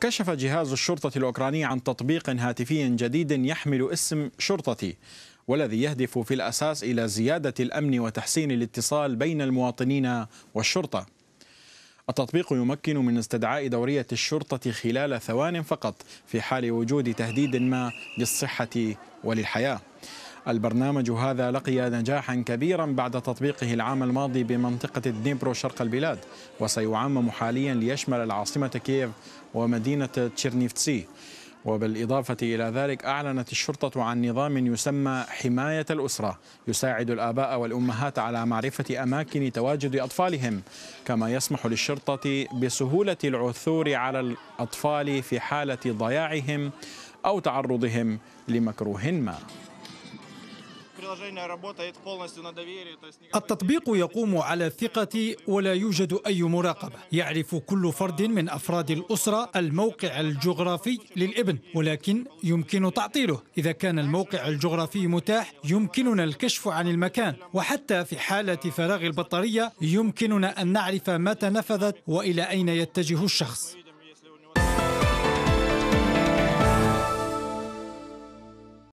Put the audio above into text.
كشف جهاز الشرطة الأوكرانية عن تطبيق هاتفي جديد يحمل اسم شرطتي والذي يهدف في الأساس إلى زيادة الأمن وتحسين الاتصال بين المواطنين والشرطة التطبيق يمكن من استدعاء دورية الشرطة خلال ثوان فقط في حال وجود تهديد ما للصحة وللحياة البرنامج هذا لقي نجاحا كبيرا بعد تطبيقه العام الماضي بمنطقة الدنيبرو شرق البلاد وسيعمم حاليا ليشمل العاصمة كييف ومدينة تشيرنيفتسي وبالإضافة إلى ذلك أعلنت الشرطة عن نظام يسمى حماية الأسرة يساعد الآباء والأمهات على معرفة أماكن تواجد أطفالهم كما يسمح للشرطة بسهولة العثور على الأطفال في حالة ضياعهم أو تعرضهم لمكروه ما التطبيق يقوم على الثقة ولا يوجد أي مراقبة يعرف كل فرد من أفراد الأسرة الموقع الجغرافي للابن ولكن يمكن تعطيله إذا كان الموقع الجغرافي متاح يمكننا الكشف عن المكان وحتى في حالة فراغ البطارية يمكننا أن نعرف متى نفذت وإلى أين يتجه الشخص